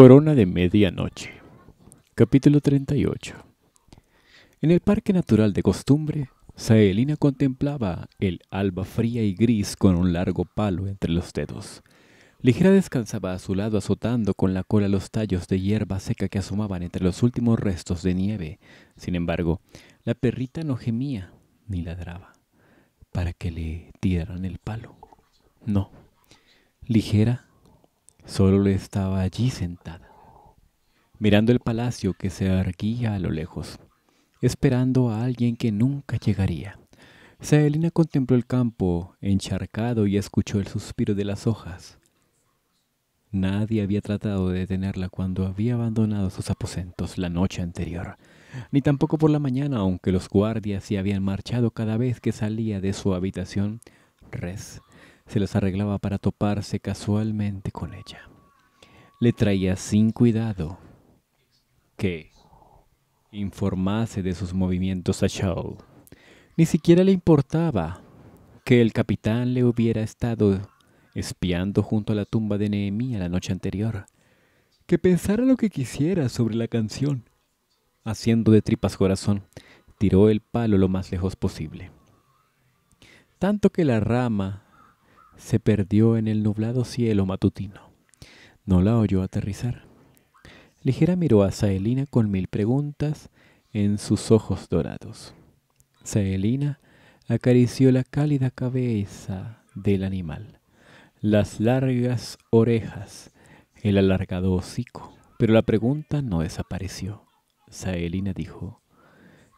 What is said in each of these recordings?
Corona de Medianoche. Capítulo 38. En el Parque Natural de Costumbre, Saelina contemplaba el alba fría y gris con un largo palo entre los dedos. Ligera descansaba a su lado azotando con la cola los tallos de hierba seca que asomaban entre los últimos restos de nieve. Sin embargo, la perrita no gemía ni ladraba para que le dieran el palo. No. Ligera Solo estaba allí sentada, mirando el palacio que se erguía a lo lejos, esperando a alguien que nunca llegaría. Celina contempló el campo encharcado y escuchó el suspiro de las hojas. Nadie había tratado de detenerla cuando había abandonado sus aposentos la noche anterior, ni tampoco por la mañana, aunque los guardias se habían marchado cada vez que salía de su habitación. Res se las arreglaba para toparse casualmente con ella. Le traía sin cuidado que informase de sus movimientos a Shaw. Ni siquiera le importaba que el capitán le hubiera estado espiando junto a la tumba de Nehemía la noche anterior, que pensara lo que quisiera sobre la canción. Haciendo de tripas corazón, tiró el palo lo más lejos posible. Tanto que la rama se perdió en el nublado cielo matutino. No la oyó aterrizar. Ligera miró a Saelina con mil preguntas en sus ojos dorados. Saelina acarició la cálida cabeza del animal, las largas orejas, el alargado hocico, pero la pregunta no desapareció. Saelina dijo,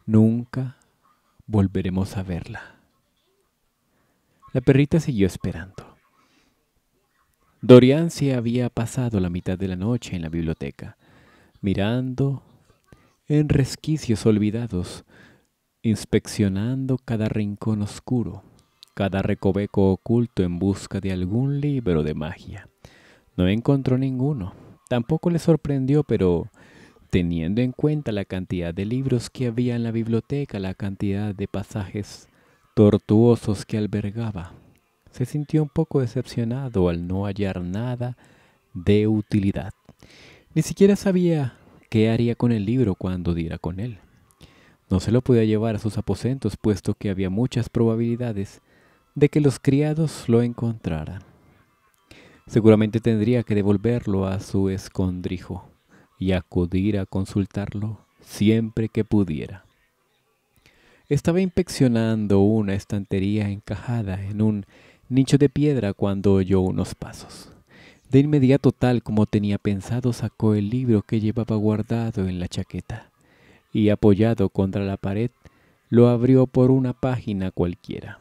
Nunca volveremos a verla. La perrita siguió esperando. Dorian se había pasado la mitad de la noche en la biblioteca, mirando en resquicios olvidados, inspeccionando cada rincón oscuro, cada recoveco oculto en busca de algún libro de magia. No encontró ninguno. Tampoco le sorprendió, pero teniendo en cuenta la cantidad de libros que había en la biblioteca, la cantidad de pasajes tortuosos que albergaba. Se sintió un poco decepcionado al no hallar nada de utilidad. Ni siquiera sabía qué haría con el libro cuando diera con él. No se lo podía llevar a sus aposentos, puesto que había muchas probabilidades de que los criados lo encontraran. Seguramente tendría que devolverlo a su escondrijo y acudir a consultarlo siempre que pudiera. Estaba inspeccionando una estantería encajada en un nicho de piedra cuando oyó unos pasos. De inmediato, tal como tenía pensado, sacó el libro que llevaba guardado en la chaqueta y apoyado contra la pared, lo abrió por una página cualquiera.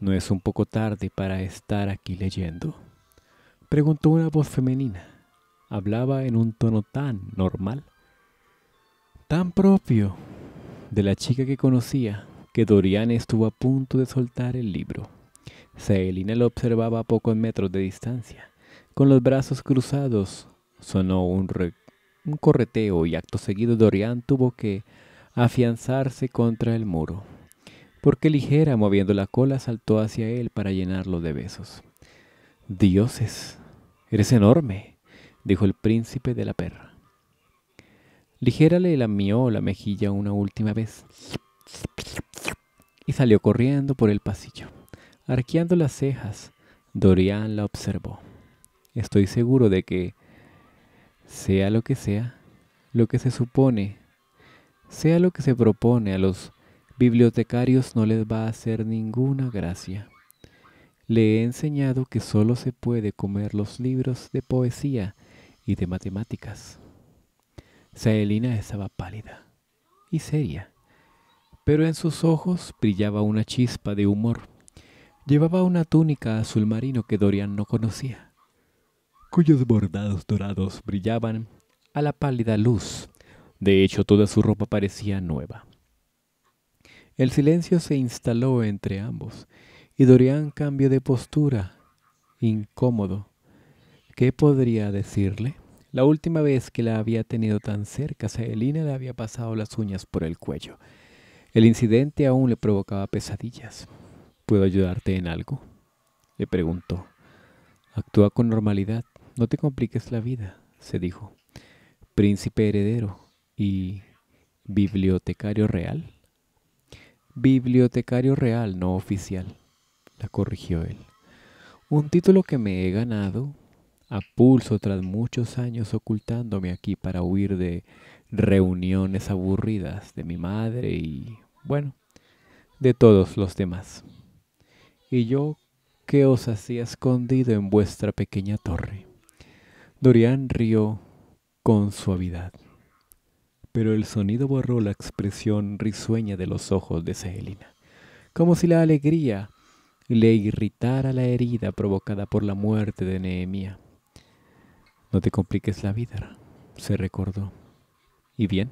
¿No es un poco tarde para estar aquí leyendo? Preguntó una voz femenina. Hablaba en un tono tan normal, tan propio, de la chica que conocía que Dorian estuvo a punto de soltar el libro. Celina lo observaba a pocos metros de distancia. Con los brazos cruzados sonó un, un correteo y acto seguido Dorian tuvo que afianzarse contra el muro, porque ligera moviendo la cola saltó hacia él para llenarlo de besos. Dioses, eres enorme, dijo el príncipe de la perra le lamió la mejilla una última vez y salió corriendo por el pasillo. Arqueando las cejas, Dorian la observó. Estoy seguro de que, sea lo que sea, lo que se supone, sea lo que se propone a los bibliotecarios no les va a hacer ninguna gracia. Le he enseñado que solo se puede comer los libros de poesía y de matemáticas. Saelina estaba pálida y seria, pero en sus ojos brillaba una chispa de humor. Llevaba una túnica azul marino que Dorian no conocía, cuyos bordados dorados brillaban a la pálida luz. De hecho, toda su ropa parecía nueva. El silencio se instaló entre ambos y Dorian cambió de postura, incómodo. ¿Qué podría decirle? La última vez que la había tenido tan cerca, Selina le había pasado las uñas por el cuello. El incidente aún le provocaba pesadillas. ¿Puedo ayudarte en algo? Le preguntó. Actúa con normalidad, no te compliques la vida, se dijo. Príncipe heredero y bibliotecario real. Bibliotecario real, no oficial, la corrigió él. Un título que me he ganado a pulso tras muchos años ocultándome aquí para huir de reuniones aburridas de mi madre y, bueno, de todos los demás. Y yo que os hacía escondido en vuestra pequeña torre. Dorian rió con suavidad, pero el sonido borró la expresión risueña de los ojos de Celina, como si la alegría le irritara la herida provocada por la muerte de Nehemia. No te compliques la vida, se recordó. ¿Y bien?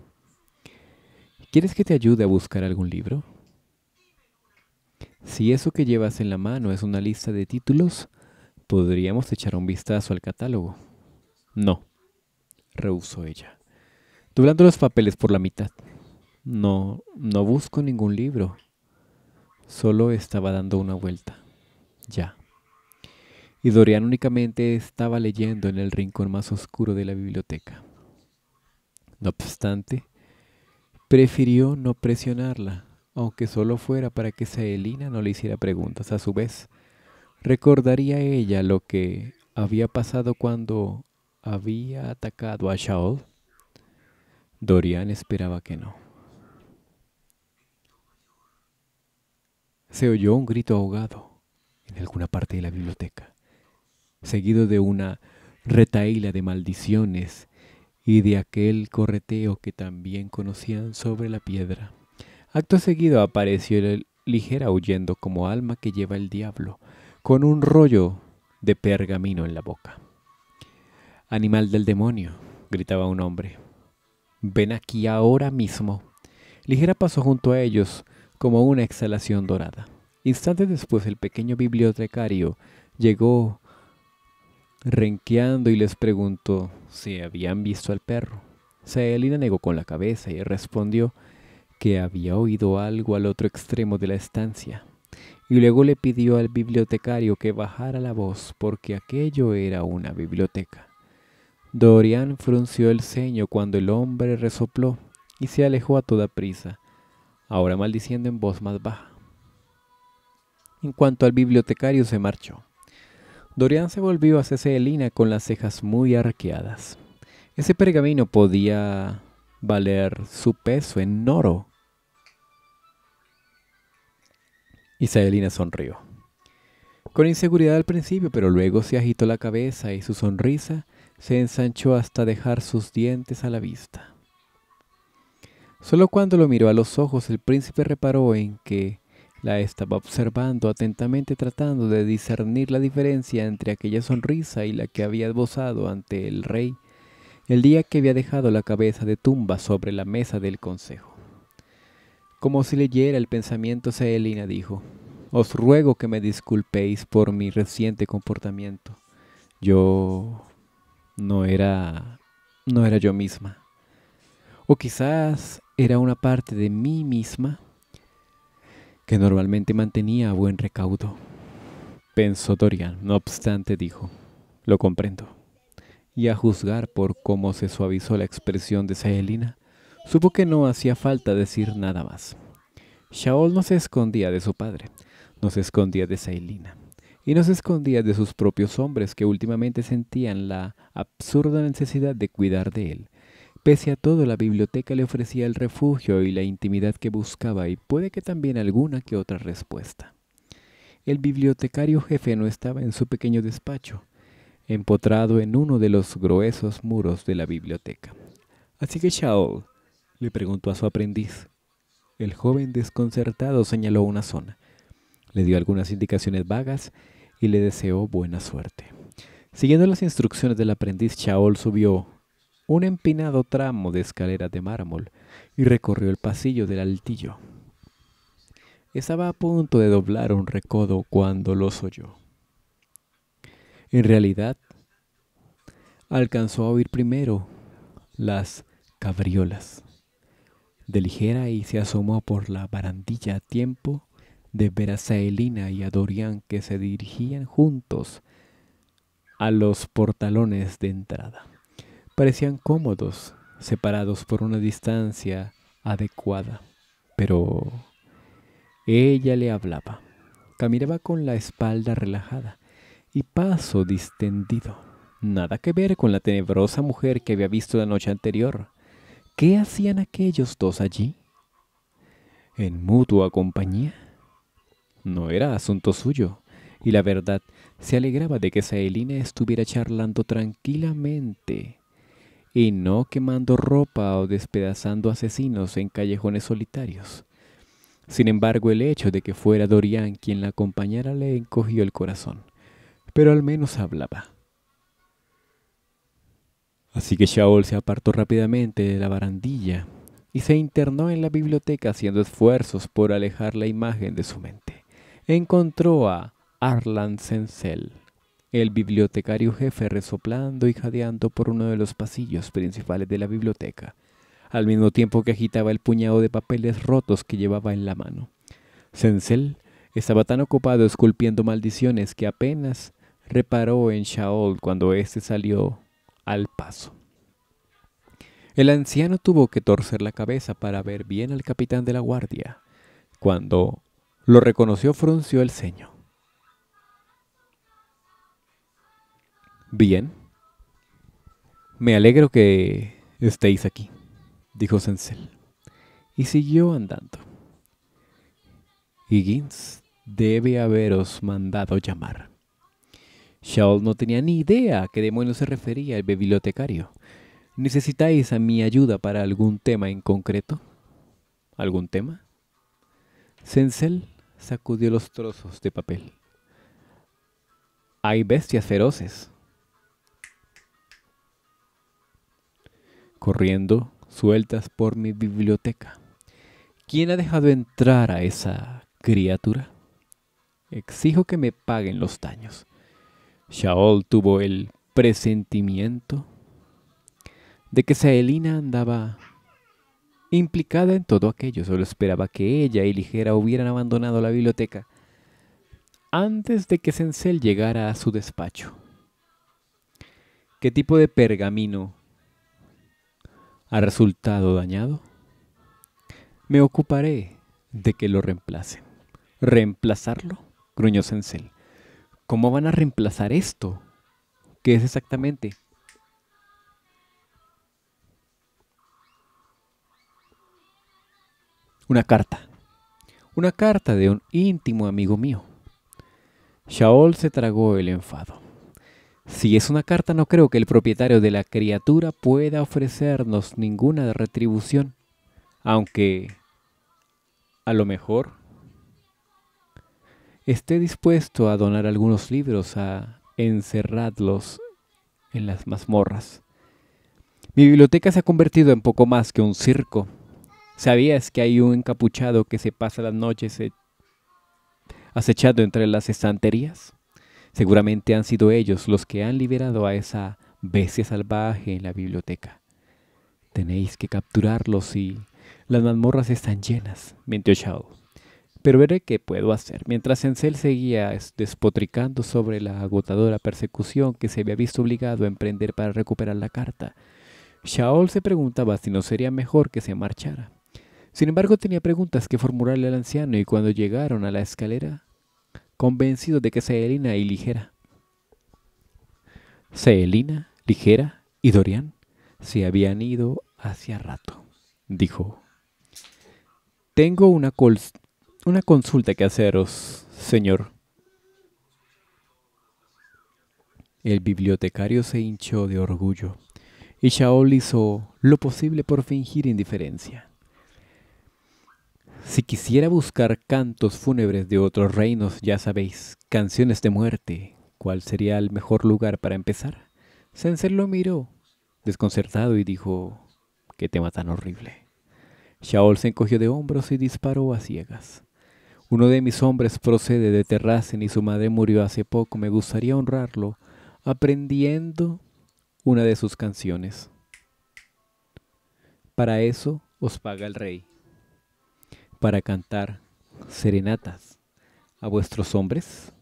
¿Quieres que te ayude a buscar algún libro? Si eso que llevas en la mano es una lista de títulos, podríamos echar un vistazo al catálogo. No, rehusó ella, doblando los papeles por la mitad. No, no busco ningún libro. Solo estaba dando una vuelta. Ya y Dorian únicamente estaba leyendo en el rincón más oscuro de la biblioteca. No obstante, prefirió no presionarla, aunque solo fuera para que Selina no le hiciera preguntas. A su vez, recordaría ella lo que había pasado cuando había atacado a Shaol. Dorian esperaba que no. Se oyó un grito ahogado en alguna parte de la biblioteca seguido de una retaíla de maldiciones y de aquel correteo que también conocían sobre la piedra. Acto seguido apareció el ligera huyendo como alma que lleva el diablo, con un rollo de pergamino en la boca. Animal del demonio, gritaba un hombre. Ven aquí ahora mismo. Ligera pasó junto a ellos como una exhalación dorada. Instantes después el pequeño bibliotecario llegó renqueando y les preguntó si habían visto al perro. Saelina negó con la cabeza y respondió que había oído algo al otro extremo de la estancia, y luego le pidió al bibliotecario que bajara la voz porque aquello era una biblioteca. Dorian frunció el ceño cuando el hombre resopló y se alejó a toda prisa, ahora maldiciendo en voz más baja. En cuanto al bibliotecario se marchó. Dorian se volvió hacia Celina con las cejas muy arqueadas. Ese pergamino podía valer su peso en oro. Y sonrió. Con inseguridad al principio, pero luego se agitó la cabeza y su sonrisa se ensanchó hasta dejar sus dientes a la vista. Solo cuando lo miró a los ojos el príncipe reparó en que la estaba observando atentamente tratando de discernir la diferencia entre aquella sonrisa y la que había esbozado ante el rey el día que había dejado la cabeza de tumba sobre la mesa del consejo. Como si leyera el pensamiento, Selina dijo, Os ruego que me disculpéis por mi reciente comportamiento. Yo no era... no era yo misma. O quizás era una parte de mí misma que normalmente mantenía a buen recaudo. Pensó Dorian, no obstante dijo, lo comprendo. Y a juzgar por cómo se suavizó la expresión de Saelina, supo que no hacía falta decir nada más. Shaol no se escondía de su padre, no se escondía de Saelina, y no se escondía de sus propios hombres que últimamente sentían la absurda necesidad de cuidar de él Pese a todo, la biblioteca le ofrecía el refugio y la intimidad que buscaba y puede que también alguna que otra respuesta. El bibliotecario jefe no estaba en su pequeño despacho, empotrado en uno de los gruesos muros de la biblioteca. Así que Shaol le preguntó a su aprendiz. El joven desconcertado señaló una zona, le dio algunas indicaciones vagas y le deseó buena suerte. Siguiendo las instrucciones del aprendiz, Shaol subió un empinado tramo de escalera de mármol y recorrió el pasillo del altillo. Estaba a punto de doblar un recodo cuando los oyó. En realidad, alcanzó a oír primero las cabriolas de ligera y se asomó por la barandilla a tiempo de ver a Saelina y a Dorian que se dirigían juntos a los portalones de entrada. Parecían cómodos, separados por una distancia adecuada, pero ella le hablaba. Caminaba con la espalda relajada y paso distendido. Nada que ver con la tenebrosa mujer que había visto la noche anterior. ¿Qué hacían aquellos dos allí? ¿En mutua compañía? No era asunto suyo, y la verdad, se alegraba de que Saelina estuviera charlando tranquilamente y no quemando ropa o despedazando asesinos en callejones solitarios. Sin embargo, el hecho de que fuera Dorian quien la acompañara le encogió el corazón, pero al menos hablaba. Así que Shaol se apartó rápidamente de la barandilla y se internó en la biblioteca haciendo esfuerzos por alejar la imagen de su mente. Encontró a Arlan Senzel. El bibliotecario jefe resoplando y jadeando por uno de los pasillos principales de la biblioteca, al mismo tiempo que agitaba el puñado de papeles rotos que llevaba en la mano. Sencel estaba tan ocupado esculpiendo maldiciones que apenas reparó en Shaol cuando éste salió al paso. El anciano tuvo que torcer la cabeza para ver bien al capitán de la guardia. Cuando lo reconoció, frunció el ceño. Bien. Me alegro que estéis aquí, dijo Sencel y siguió andando. Higgins debe haberos mandado llamar. Shawl no tenía ni idea a qué demonios se refería el bibliotecario. ¿Necesitáis a mi ayuda para algún tema en concreto? ¿Algún tema? Sencel sacudió los trozos de papel. Hay bestias feroces, corriendo, sueltas por mi biblioteca. ¿Quién ha dejado entrar a esa criatura? Exijo que me paguen los daños. Shaol tuvo el presentimiento de que Saelina andaba implicada en todo aquello. Solo esperaba que ella y Ligera hubieran abandonado la biblioteca antes de que Sencel llegara a su despacho. ¿Qué tipo de pergamino ha resultado dañado, me ocuparé de que lo reemplacen. ¿Reemplazarlo? gruñó Sencel. ¿Cómo van a reemplazar esto? ¿Qué es exactamente? Una carta. Una carta de un íntimo amigo mío. Shaol se tragó el enfado. Si es una carta, no creo que el propietario de la criatura pueda ofrecernos ninguna retribución. Aunque a lo mejor esté dispuesto a donar algunos libros a encerrarlos en las mazmorras. Mi biblioteca se ha convertido en poco más que un circo. ¿Sabías que hay un encapuchado que se pasa las noches e- acechando entre las estanterías? Seguramente han sido ellos los que han liberado a esa bestia salvaje en la biblioteca. Tenéis que capturarlos y las mazmorras están llenas, mintió Shaol. Pero veré qué puedo hacer. Mientras Encel seguía despotricando sobre la agotadora persecución que se había visto obligado a emprender para recuperar la carta, Shaol se preguntaba si no sería mejor que se marchara. Sin embargo, tenía preguntas que formularle al anciano y cuando llegaron a la escalera, convencido de que Celina y Ligera. Celina, Ligera y Dorian se habían ido hacia rato, dijo. Tengo una, una consulta que haceros, señor. El bibliotecario se hinchó de orgullo y Shaol hizo lo posible por fingir indiferencia. Si quisiera buscar cantos fúnebres de otros reinos, ya sabéis, canciones de muerte, ¿cuál sería el mejor lugar para empezar? Sensen lo miró, desconcertado, y dijo, qué tema tan horrible. Shaol se encogió de hombros y disparó a ciegas. Uno de mis hombres procede de Terracen y su madre murió hace poco. Me gustaría honrarlo aprendiendo una de sus canciones. Para eso os paga el rey para cantar serenatas a vuestros hombres?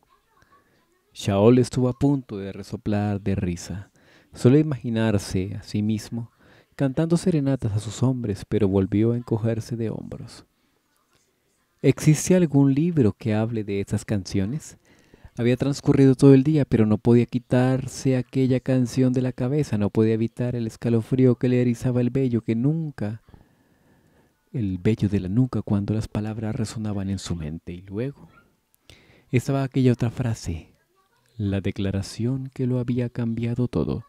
Shaol estuvo a punto de resoplar de risa. Suele imaginarse a sí mismo cantando serenatas a sus hombres, pero volvió a encogerse de hombros. ¿Existe algún libro que hable de esas canciones? Había transcurrido todo el día, pero no podía quitarse aquella canción de la cabeza, no podía evitar el escalofrío que le erizaba el vello, que nunca el vello de la nuca cuando las palabras resonaban en su mente y luego estaba aquella otra frase, la declaración que lo había cambiado todo.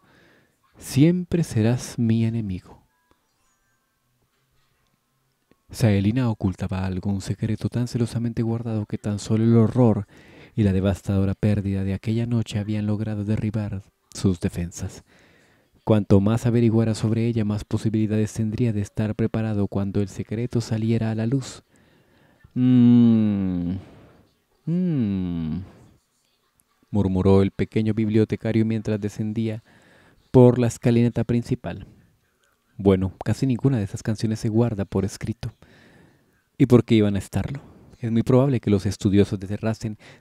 Siempre serás mi enemigo. Saelina ocultaba algún secreto tan celosamente guardado que tan solo el horror y la devastadora pérdida de aquella noche habían logrado derribar sus defensas. Cuanto más averiguara sobre ella, más posibilidades tendría de estar preparado cuando el secreto saliera a la luz. Mm, mm, murmuró el pequeño bibliotecario mientras descendía por la escalinata principal. Bueno, casi ninguna de esas canciones se guarda por escrito. ¿Y por qué iban a estarlo? Es muy probable que los estudiosos de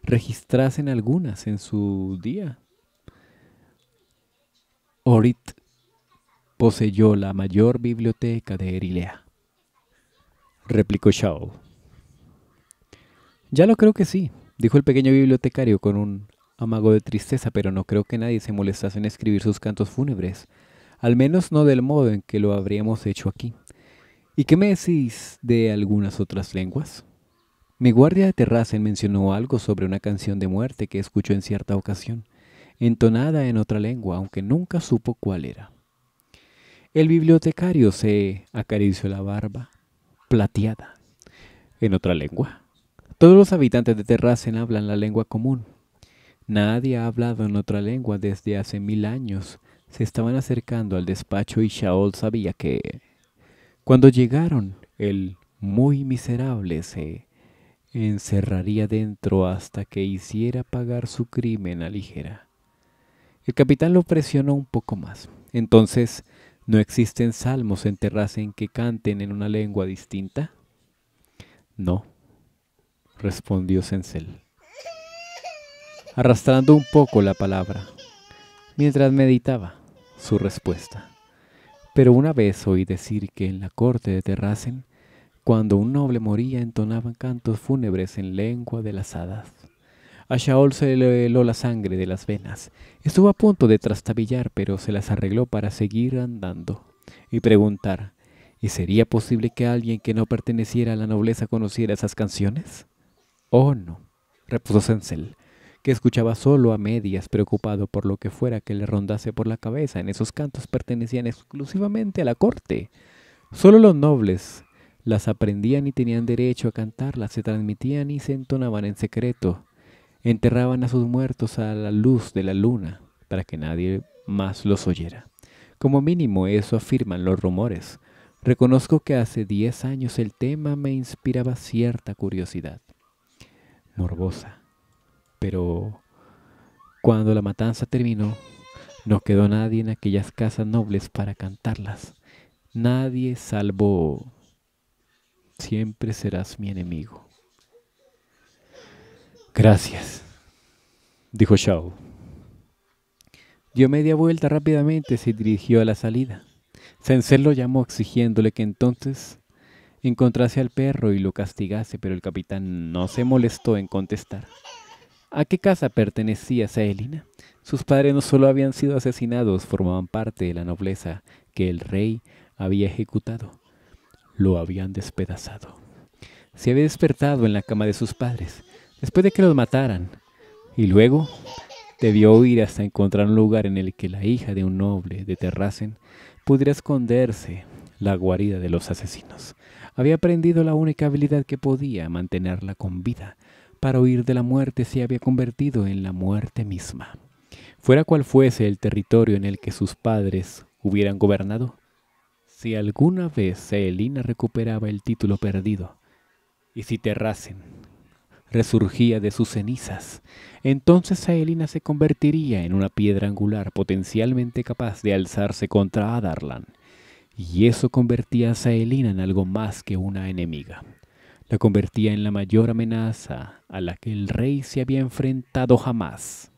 registrasen algunas en su día. Orit poseyó la mayor biblioteca de Erilea. Replicó Shao. Ya lo creo que sí, dijo el pequeño bibliotecario con un amago de tristeza, pero no creo que nadie se molestase en escribir sus cantos fúnebres, al menos no del modo en que lo habríamos hecho aquí. ¿Y qué me decís de algunas otras lenguas? Mi guardia de terraza mencionó algo sobre una canción de muerte que escuchó en cierta ocasión, entonada en otra lengua, aunque nunca supo cuál era. El bibliotecario se acarició la barba, plateada, en otra lengua. Todos los habitantes de Terrasen hablan la lengua común. Nadie ha hablado en otra lengua desde hace mil años. Se estaban acercando al despacho y Shaol sabía que... Cuando llegaron, el muy miserable se encerraría dentro hasta que hiciera pagar su crimen a ligera. El capitán lo presionó un poco más. Entonces ¿No existen salmos en Terracen que canten en una lengua distinta? No, respondió Sencel, arrastrando un poco la palabra, mientras meditaba su respuesta. Pero una vez oí decir que en la corte de Terracen, cuando un noble moría, entonaban cantos fúnebres en lengua de las hadas. A Shaol se le heló la sangre de las venas. Estuvo a punto de trastabillar, pero se las arregló para seguir andando y preguntar, ¿y sería posible que alguien que no perteneciera a la nobleza conociera esas canciones? Oh, no, repuso Sensel, que escuchaba solo a medias, preocupado por lo que fuera que le rondase por la cabeza. En esos cantos pertenecían exclusivamente a la corte. Solo los nobles las aprendían y tenían derecho a cantarlas, se transmitían y se entonaban en secreto enterraban a sus muertos a la luz de la luna para que nadie más los oyera. Como mínimo eso afirman los rumores. Reconozco que hace diez años el tema me inspiraba cierta curiosidad, morbosa. Pero cuando la matanza terminó, no quedó nadie en aquellas casas nobles para cantarlas. Nadie salvo... Siempre serás mi enemigo. Gracias, dijo Shao. Dio media vuelta rápidamente y se dirigió a la salida. Sensen lo llamó exigiéndole que entonces encontrase al perro y lo castigase, pero el capitán no se molestó en contestar. ¿A qué casa pertenecía Saelina? Sus padres no solo habían sido asesinados, formaban parte de la nobleza que el rey había ejecutado. Lo habían despedazado. Se había despertado en la cama de sus padres después de que los mataran, y luego debió huir hasta encontrar un lugar en el que la hija de un noble de terrasen pudiera esconderse, la guarida de los asesinos. Había aprendido la única habilidad que podía mantenerla con vida. Para huir de la muerte se había convertido en la muerte misma. Fuera cual fuese el territorio en el que sus padres hubieran gobernado, si alguna vez Selina recuperaba el título perdido, y si terrasen resurgía de sus cenizas. Entonces Aelina se convertiría en una piedra angular potencialmente capaz de alzarse contra Adarlan, y eso convertía a Saelina en algo más que una enemiga. La convertía en la mayor amenaza a la que el rey se había enfrentado jamás.